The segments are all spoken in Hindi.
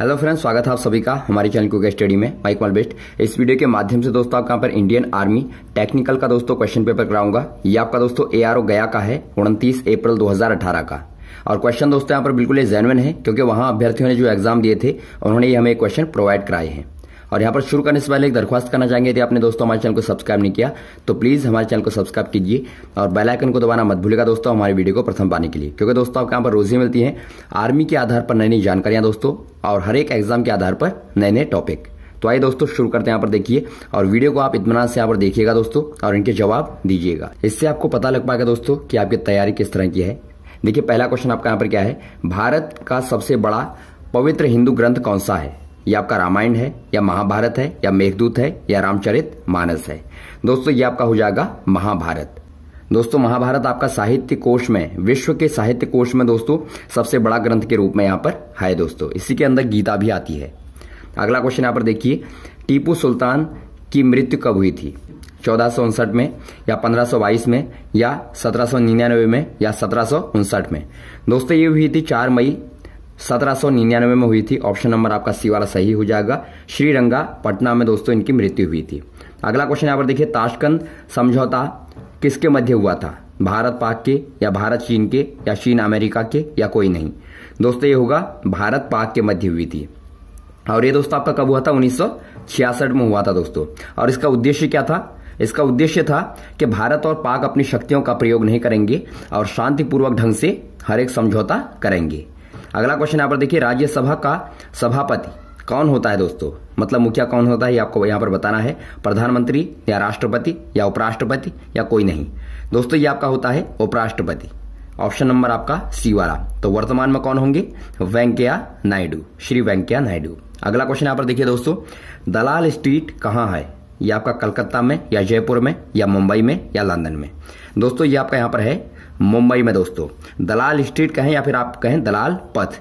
हेलो फ्रेंड्स स्वागत है आप सभी का हमारे चैनल कुक स्टडी में माइक माल बेस्ट इस वीडियो के माध्यम से दोस्तों आपका यहाँ पर इंडियन आर्मी टेक्निकल का दोस्तों क्वेश्चन पेपर कराऊंगा ये आपका दोस्तों ए गया का है 29 अप्रैल 2018 का और क्वेश्चन दोस्तों यहाँ पर बिल्कुल जेनवन है क्योंकि वहां अभ्यर्थियों ने जो एग्जाम दिए थे उन्होंने हमें क्वेश्चन प्रोवाइड कराए हैं और यहाँ पर शुरू करने से पहले एक दरख्वास्त करना चाहेंगे यदि आपने दोस्तों हमारे चैनल को सब्सक्राइब नहीं किया तो प्लीज़ हमारे चैनल को सब्सक्राइब कीजिए और बेलाइकन को दबाना मत भूलेगा दोस्तों हमारी वीडियो को प्रथम पाने के लिए क्योंकि दोस्तों आपके यहाँ पर रोज़ी मिलती है आर्मी के आधार पर नई नई जानकारियाँ दोस्तों और हर एक एग्जाम के आधार पर नए नए टॉपिक तो आइए दोस्तों शुरू करते हैं यहाँ पर देखिए और वीडियो को आप इतमान से यहाँ पर देखिएगा दोस्तों और इनके जवाब दीजिएगा इससे आपको पता लग पाएगा दोस्तों कि आपकी तैयारी किस तरह की है देखिए पहला क्वेश्चन आपका यहाँ पर क्या है भारत का सबसे बड़ा पवित्र हिंदू ग्रंथ कौन सा है ये आपका रामायण है या महाभारत है या मेघदूत है या रामचरित मानस है दोस्तों ये आपका हो जाएगा महाभारत दोस्तों महाभारत आपका साहित्य कोश में विश्व के साहित्य कोश में दोस्तों सबसे बड़ा ग्रंथ के रूप में यहां पर है दोस्तों इसी के अंदर गीता भी आती है अगला क्वेश्चन यहां पर देखिए टीपू सुल्तान की मृत्यु कब हुई थी चौदह में या पंद्रह में या सत्रह में या सत्रह में दोस्तों ये हुई थी चार मई 1799 में हुई थी ऑप्शन नंबर आपका सी वाला सही हो जाएगा श्रीरंगा पटना में दोस्तों इनकी मृत्यु हुई थी अगला क्वेश्चन यहाँ पर देखिए ताशकंद समझौता किसके मध्य हुआ था भारत पाक के या भारत चीन के या चीन अमेरिका के या कोई नहीं दोस्तों ये होगा भारत पाक के मध्य हुई थी और ये दोस्तों आपका कब हुआ था उन्नीस में हुआ था दोस्तों और इसका उद्देश्य क्या था इसका उद्देश्य था कि भारत और पाक अपनी शक्तियों का प्रयोग नहीं करेंगे और शांतिपूर्वक ढंग से हर एक समझौता करेंगे अगला क्वेश्चन यहाँ पर देखिए राज्यसभा का सभापति कौन होता है दोस्तों मतलब मुखिया कौन होता है ये आपको यहाँ पर बताना है प्रधानमंत्री या राष्ट्रपति या उपराष्ट्रपति या कोई नहीं दोस्तों ये आपका होता है उपराष्ट्रपति ऑप्शन नंबर आपका सी वाला तो वर्तमान में कौन होंगे वेंकैया नायडू श्री वेंकैया नायडू अगला क्वेश्चन यहाँ पर देखिए दोस्तों दलाल स्ट्रीट कहाँ है ये आपका कलकत्ता में या जयपुर में या मुंबई में या लंदन में दोस्तों ये आपका यहाँ पर है मुंबई में दोस्तों दलाल स्ट्रीट कहें या फिर आप कहें दलाल पथ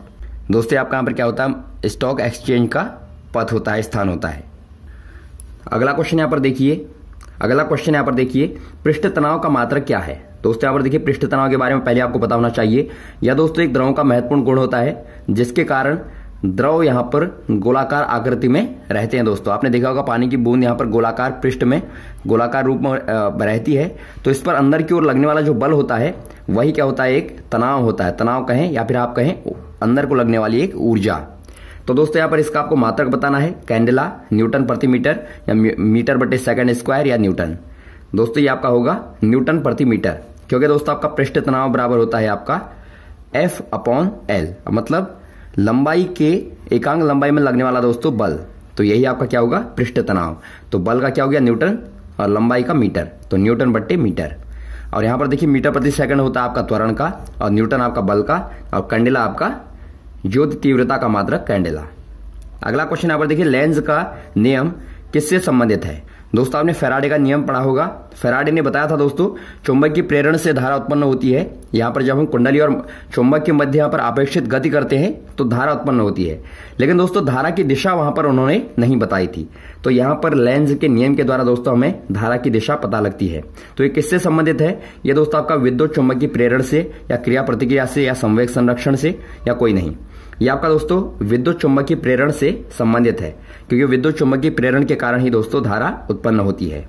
दोस्तों आपका यहाँ पर क्या होता है स्टॉक एक्सचेंज का पथ होता है स्थान होता है अगला क्वेश्चन यहाँ पर देखिए अगला क्वेश्चन यहाँ पर देखिए पृष्ठ तनाव का मात्र क्या है दोस्तों यहाँ पर देखिए पृष्ठ तनाव के बारे में पहले आपको पता होना चाहिए या दोस्तों एक द्रव का महत्वपूर्ण गुण होता है जिसके कारण द्रव यहां पर गोलाकार आकृति में रहते हैं दोस्तों आपने देखा होगा पानी की बूंद यहां पर गोलाकार पृष्ठ में गोलाकार रूप में रहती है तो इस पर अंदर की ओर लगने वाला जो बल होता है वही क्या होता है एक तनाव होता है तनाव कहें या फिर आप कहें अंदर को लगने वाली एक ऊर्जा तो दोस्तों यहां पर इसका आपको मात्रक बताना है कैंडला न्यूटन प्रति मीटर या मीटर बटे सेकंड स्क्वायर या न्यूटन दोस्तों ये आपका होगा न्यूटन प्रति मीटर क्योंकि दोस्तों आपका पृष्ठ तनाव बराबर होता है आपका एफ अपॉन एल मतलब लंबाई के एकांग लंबाई में लगने वाला दोस्तों बल तो यही आपका क्या होगा पृष्ठ तनाव तो बल का क्या हो गया न्यूटन और लंबाई का मीटर तो न्यूटन बट्टे मीटर और यहां पर देखिए मीटर प्रति सेकंड होता है आपका त्वरण का और न्यूटन आपका बल का और कैंडेला आपका ज्योति तीव्रता का मात्रक कैंडेला अगला क्वेश्चन यहां पर देखिए लेंस का नियम किससे संबंधित है दोस्तों आपने फेराडे का नियम पढ़ा होगा फेराडे ने बताया था दोस्तों चुंबक की प्रेरण से धारा उत्पन्न होती है यहाँ पर जब हम कुंडली और चुंबक के मध्य यहाँ पर अपेक्षित गति करते हैं तो धारा उत्पन्न होती है लेकिन दोस्तों धारा की दिशा वहां पर उन्होंने नहीं बताई थी तो यहाँ पर लेंज के नियम के द्वारा दोस्तों हमें धारा की दिशा पता लगती है तो ये किससे संबंधित है ये दोस्तों आपका विद्युत चुंबक की प्रेरण से या क्रिया प्रतिक्रिया से या संवेक संरक्षण से या कोई नहीं ये आपका दोस्तों विद्युत चुंबक की प्रेरण से संबंधित है क्योंकि विद्युत चुंबक की प्रेरण के कारण ही दोस्तों धारा उत्पन्न होती है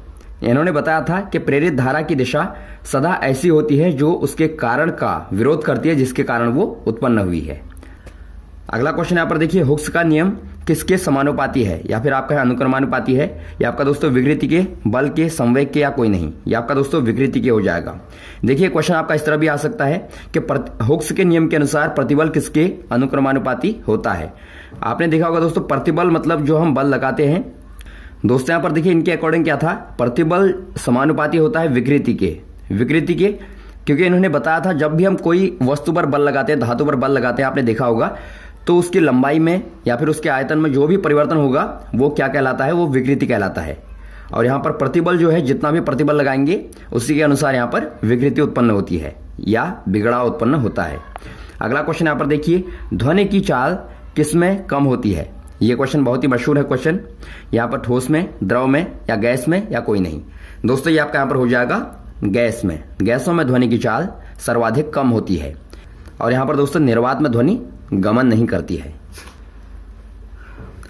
इन्होंने बताया था कि प्रेरित धारा की दिशा सदा ऐसी होती है जो उसके कारण का विरोध करती है जिसके कारण वो उत्पन्न हुई है अगला क्वेश्चन यहाँ पर देखिए हुक्स का नियम किसके समानुपाती है या फिर आपका अनुक्रमानुपाती है या आपका दोस्तों विकृति के बल के संवेग के या कोई नहीं या आपका दोस्तों विकृति के हो जाएगा देखिए क्वेश्चन आपका इस तरह भी आ सकता है कि हुक्स के नियम के अनुसार प्रतिबल किसके अनुक्रमानुपाती होता है आपने देखा होगा दोस्तों प्रतिबल मतलब जो हम बल लगाते हैं दोस्तों यहां पर देखिए इनके अकॉर्डिंग क्या था प्रतिबल समानुपाती होता है विकृति के विकृति के क्योंकि इन्होंने बताया था जब भी हम कोई वस्तु पर बल लगाते हैं धातु पर बल लगाते हैं आपने देखा होगा तो उसकी लंबाई में या फिर उसके आयतन में जो भी परिवर्तन होगा वो क्या कहलाता है वो विकृति कहलाता है और यहां पर प्रतिबल जो है जितना भी प्रतिबल लगाएंगे उसी के अनुसार यहाँ पर विकृति उत्पन्न होती है या बिगड़ा उत्पन्न होता है अगला क्वेश्चन यहाँ पर देखिए ध्वनि की चाल किसमें कम होती है ये क्वेश्चन बहुत ही मशहूर है क्वेश्चन यहाँ पर ठोस में द्रव में या गैस में या कोई नहीं दोस्तों ये आपका यहां पर हो जाएगा गैस में गैसों में ध्वनि की चाल सर्वाधिक कम होती है और यहाँ पर दोस्तों निर्वात में ध्वनि गमन नहीं करती है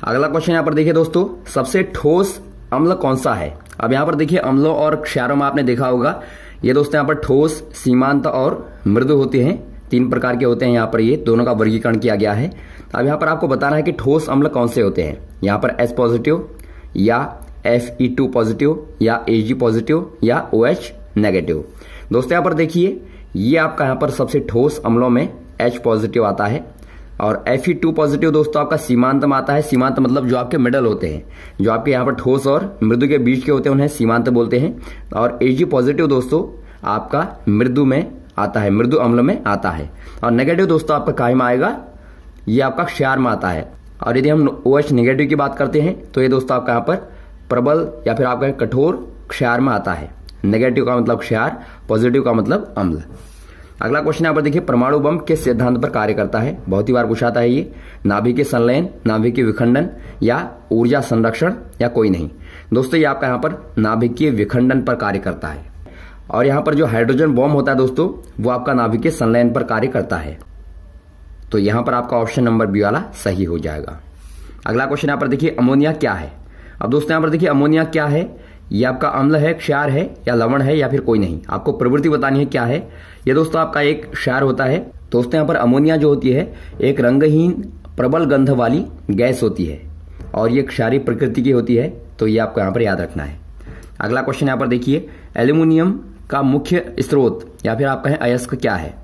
अगला क्वेश्चन यहाँ पर देखिए दोस्तों सबसे ठोस अम्ल कौन सा है अब यहां पर देखिए अम्लों और क्षारों में आपने देखा होगा ये दोस्तों यहां पर ठोस सीमांत और मृदु होते हैं तीन प्रकार के होते हैं यहाँ पर ये दोनों का वर्गीकरण किया गया है अब यहाँ पर आपको बताना है कि ठोस अम्ल कौन से होते हैं यहाँ पर एस पॉजिटिव या एफ ई टू पॉजिटिव या ए जी पॉजिटिव या ओ एच नेगेटिव दोस्तों यहाँ पर देखिए ये आपका यहाँ पर सबसे ठोस अम्लों में एच पॉजिटिव आता है और एफ ई टू पॉजिटिव दोस्तों आपका सीमांत में आता है सीमांत मतलब जो आपके मिडल होते हैं जो आपके यहाँ पर ठोस और मृदु के बीच के होते हैं उन्हें सीमांत बोलते हैं और ए जी पॉजिटिव दोस्तों आपका मृदु में आता है मृदु अम्ल में आता है और नेगेटिव दोस्तों आपका कायम आएगा ये आपका क्षार में आता है और यदि हम ओ एच निगेटिव की बात करते हैं तो ये दोस्तों आपका यहाँ पर प्रबल या फिर आपका कठोर क्षार में आता है नेगेटिव का मतलब क्षार पॉजिटिव का मतलब अम्ल अगला क्वेश्चन यहाँ पर देखिए परमाणु बम किस सिद्धांत पर कार्य करता है बहुत ही बार पूछाता है ये नाभिकीय संलयन नाभिकीय विखंडन या ऊर्जा संरक्षण या कोई नहीं दोस्तों ये आपका यहाँ पर नाभिकीय विखंडन पर कार्य करता है और यहाँ पर जो हाइड्रोजन बॉम्ब होता है दोस्तों वो आपका नाभिकीय संलयन पर कार्य करता है तो यहां पर आपका ऑप्शन नंबर बी वाला सही हो जाएगा अगला क्वेश्चन यहां पर देखिए अमोनिया क्या है अब दोस्तों यहां पर देखिए अमोनिया क्या है यह आपका अम्ल है क्षार है या लवण है या फिर कोई नहीं आपको प्रवृत्ति बतानी है क्या है यह दोस्तों आपका एक क्षार होता है दोस्तों यहां पर अमोनिया जो होती है एक रंगहीन प्रबल गंध वाली गैस होती है और ये क्षारी प्रकृति की होती है तो ये आपको यहां पर याद रखना है अगला क्वेश्चन यहां पर देखिए एल्यूमिनियम का मुख्य स्रोत या फिर आपका है अयस्क क्या है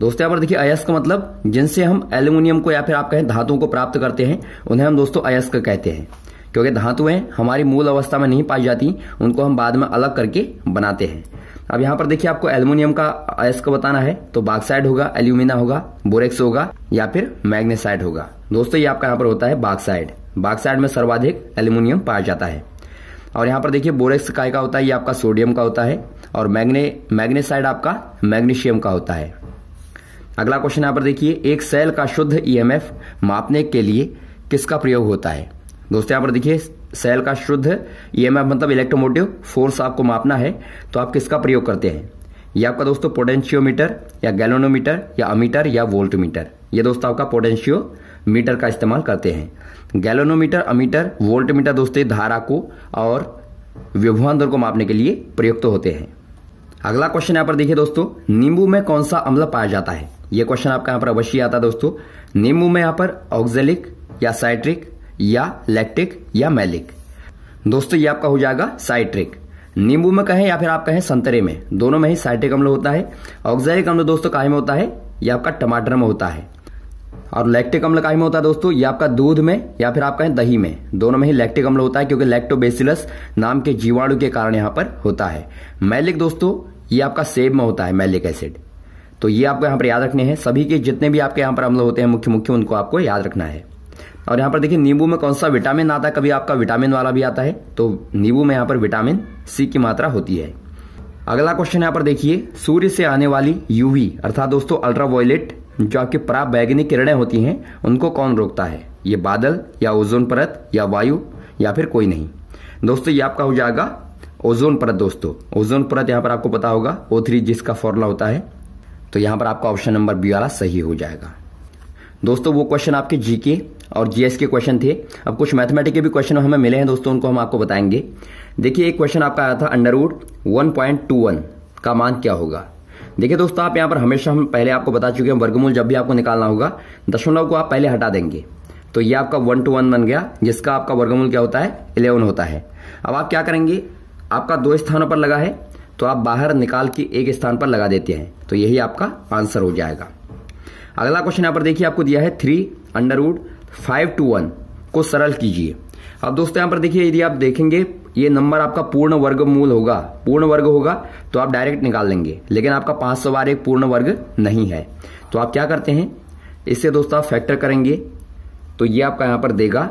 दोस्तों यहाँ पर देखिए अयस्क मतलब जिनसे हम एल्यूमिनियम को या फिर आप कहें धातुओं को प्राप्त करते हैं उन्हें हम दोस्तों अयस्क कहते हैं क्योंकि धातुएं हमारी मूल अवस्था में नहीं पाई जाती उनको हम बाद में अलग करके बनाते हैं अब यहाँ पर देखिए आपको एल्यूमिनियम का अयस्क बताना है तो बाक्साइड होगा एल्यूमिना होगा बोरेक्स होगा या फिर मैग्नेसाइड होगा दोस्तों ये आपका यहाँ पर होता है बाक्साइड बाक्साइड में सर्वाधिक एल्यूमिनियम पाया जाता है और यहाँ पर देखिए बोरेक्स काय का होता है ये आपका सोडियम का होता है और मैग्ने मैग्नेसाइड आपका मैग्नीशियम का होता है अगला क्वेश्चन यहां पर देखिए एक सेल का शुद्ध ईएमएफ e मापने के लिए किसका प्रयोग होता है दोस्तों यहां पर देखिए सेल का शुद्ध ईएमएफ e मतलब इलेक्ट्रोमोटिव फोर्स आपको मापना है तो आप किसका प्रयोग करते हैं यह आपका दोस्तों पोटेंशियोमीटर या गैलोनोमीटर या अमीटर या वोल्टमीटर यह दोस्तों आपका पोटेंशियो मीटर का इस्तेमाल करते हैं गैलोनोमीटर अमीटर वोल्टमीटर दोस्तों धारा को और व्यवहार को मापने के लिए प्रयुक्त तो होते हैं अगला क्वेश्चन यहां पर देखिए दोस्तों नींबू में कौन सा अम्ल पाया जाता है ये क्वेश्चन आपका यहाँ पर अवश्य आता है दोस्तों नींबू में यहां पर ऑक्जेलिक या साइट्रिक या लैक्टिक या मैलिक दोस्तों ये आपका हो जाएगा साइट्रिक नींबू में कहें या फिर आप कहें संतरे में दोनों में ही साइट्रिक अम्ल होता है ऑक्जेलिक अम्ल दोस्तों काहे में होता है यह आपका टमाटर में होता है और लैक्टिक अम्ल काहे में होता है दोस्तों ये आपका दूध में या फिर आप कहें दही में दोनों में ही लैक्टिक अम्ल होता है क्योंकि लैक्टोबेसिलस नाम के जीवाणु के कारण यहाँ पर होता है मैलिक दोस्तों ये आपका सेब में होता है मैलिक एसिड तो ये आपको यहाँ पर याद रखने हैं सभी के जितने भी आपके यहाँ पर अम्ल होते हैं मुख्य मुख्य उनको आपको याद रखना है और यहाँ पर देखिए नींबू में कौन सा विटामिन आता है कभी आपका विटामिन वाला भी आता है तो नींबू में यहाँ पर विटामिन सी की मात्रा होती है अगला क्वेश्चन यहाँ पर देखिए सूर्य से आने वाली यूवी अर्थात दोस्तों अल्ट्रावायलेट जो आपकी पराबैगनी किरणें होती हैं उनको कौन रोकता है ये बादल या ओजोन परत या वायु या फिर कोई नहीं दोस्तों ये आपका हो जाएगा ओजोन परत दोस्तों ओजोन परत यहाँ पर आपको पता होगा ओ थ्री जिसका फॉर्मूला होता है तो यहां पर आपका ऑप्शन नंबर बी वाला सही हो जाएगा दोस्तों वो क्वेश्चन आपके जीके और जीएस के क्वेश्चन थे अब कुछ मैथमेटिक के भी क्वेश्चन हमें मिले हैं दोस्तों उनको हम आपको बताएंगे देखिए एक क्वेश्चन आपका आया था अंडरवुड 1.21 का मान क्या होगा देखिए दोस्तों आप यहां पर हमेशा हम पहले आपको बता चुके हैं वर्गमूल जब भी आपको निकालना होगा दशमलव को आप पहले हटा देंगे तो ये आपका वन टू वन बन गया जिसका आपका वर्गमूल क्या होता है इलेवन होता है अब आप क्या करेंगे आपका दो स्थानों पर लगा है तो आप बाहर निकाल के एक स्थान पर लगा देते हैं तो यही आपका आंसर हो जाएगा अगला क्वेश्चन यहाँ पर देखिए आपको दिया है three under root five two one को सरल कीजिए अब दोस्तों यहाँ पर देखिए यदि आप देखेंगे ये नंबर आपका पूर्ण वर्ग मूल होगा पूर्ण वर्ग होगा तो आप डायरेक्ट निकाल लेंगे लेकिन आपका पांच सौ बार एक पूर्ण वर्ग नहीं है तो आप क्या करते हैं इससे दोस्तों आप फैक्टर करेंगे तो ये आपका यहां पर देगा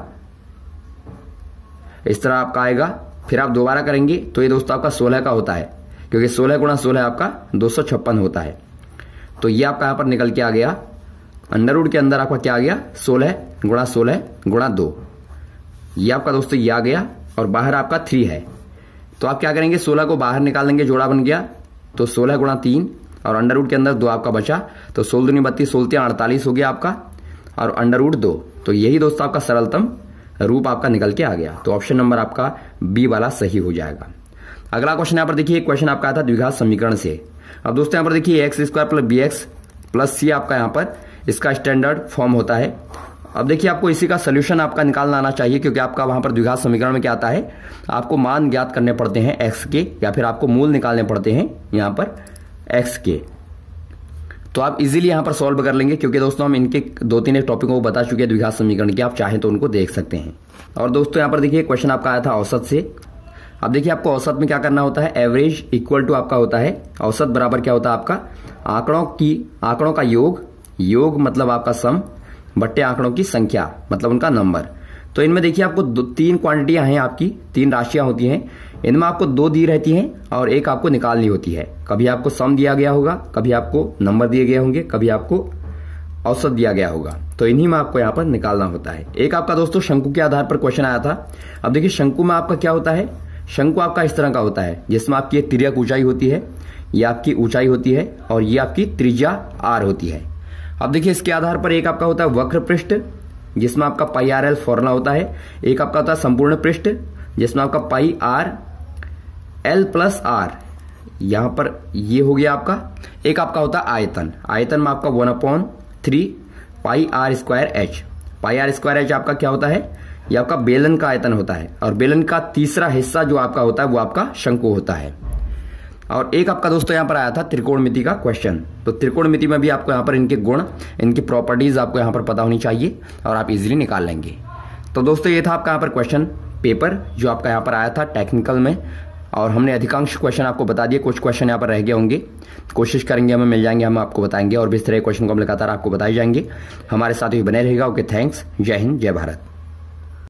इस तरह आपका आएगा फिर आप दोबारा करेंगे तो ये दोस्तों आपका सोलह का होता है क्योंकि सोलह गुणा सोलह आपका दो सौ छप्पन होता है तो ये आपका यहां पर निकल के आ गया अंडर रूट के अंदर आपका क्या आ गया सोलह गुणा सोलह गुणा दो ये आपका दोस्तों ये आ गया और बाहर आपका थ्री है तो आप क्या करेंगे सोलह को बाहर निकाल देंगे जोड़ा बन गया तो सोलह गुणा तीन और अंडर रूट के अंदर दो आपका बचा तो सोलह दुनी बत्तीस सोलतियाँ अड़तालीस हो गया आपका और अंडर रूट दो तो यही दोस्तों आपका सरलतम रूप आपका निकल के आ गया तो ऑप्शन नंबर आपका बी वाला सही हो जाएगा अगला क्वेश्चन यहाँ पर देखिए क्वेश्चन आपका आता द्विघात समीकरण से अब दोस्तों यहाँ पर देखिए X square plus B X plus C आपका यहाँ पर इसका स्टैंडर्ड फॉर्म होता है अब देखिए आपको इसी का सोल्यूशन आपका निकालना आना चाहिए क्योंकि आपका वहां पर द्विघात समीकरण में क्या आता है आपको मान ज्ञात करने पड़ते हैं एक्स के या फिर आपको मूल निकालने पड़ते हैं यहाँ पर एक्स के तो आप इजीली यहां पर सॉल्व कर लेंगे क्योंकि दोस्तों हम इनके दो तीन टॉपिकों को बता चुके हैं द्विघात समीकरण के आप चाहें तो उनको देख सकते हैं और दोस्तों यहां पर देखिए क्वेश्चन आपका आया था औसत से अब देखिए आपको औसत में क्या करना होता है एवरेज इक्वल टू आपका होता है औसत बराबर क्या होता है आपका आंकड़ों की आंकड़ों का योग योग मतलब आपका सम बट्टे आंकड़ों की संख्या मतलब उनका नंबर तो इनमें देखिए आपको दो तीन क्वांटिटियां हैं आपकी तीन राशियां होती हैं इनमें आपको दो दी रहती हैं और एक आपको निकालनी होती है कभी आपको सम दिया गया होगा कभी आपको नंबर दिए गए होंगे कभी आपको औसत दिया गया होगा तो इन्हीं में आपको यहां पर निकालना होता है एक आपका दोस्तों शंकु के आधार पर क्वेश्चन आया था अब देखिए शंकु में आपका क्या होता है शंकु आपका इस तरह का होता है जिसमें आपकी एक तिरक ऊंचाई होती है ये आपकी ऊंचाई होती है और ये आपकी त्रिज्या आर होती है अब देखिए इसके आधार पर एक आपका होता है वक्र पृष्ठ जिसमें आपका पाई आर एल फॉर्मूला होता है एक आपका होता है संपूर्ण पृष्ठ जिसमें आपका pi R L plus R यहाँ पर ये हो गया आपका एक आपका होता है आयतन आयतन में आपका one upon three pi R square H pi R square H आपका क्या होता है ये आपका बेलन का आयतन होता है और बेलन का तीसरा हिस्सा जो आपका होता है वो आपका शंकु होता है और एक आपका दोस्तों यहाँ पर आया था त्रिकोणमिति का क्वेश्चन तो त्रिकोणमिति में भी आपको यहाँ पर इनके गुण इनकी प्रॉपर्टीज आपको यहाँ पर पता होनी चाहिए और आप इजीली निकाल लेंगे तो दोस्तों ये था आपका यहाँ पर क्वेश्चन पेपर जो आपका यहाँ पर आया था टेक्निकल में और हमने अधिकांश क्वेश्चन आपको बता दिए कुछ क्वेश्चन यहाँ पर रह गए होंगे कोशिश करेंगे हमें मिल जाएंगे हम आपको बताएंगे और भी इस तरह के क्वेश्चन को हम लगातार आपको बताए जाएंगे हमारे साथ ही बने रहेगा ओके थैंक्स जय हिंद जय भारत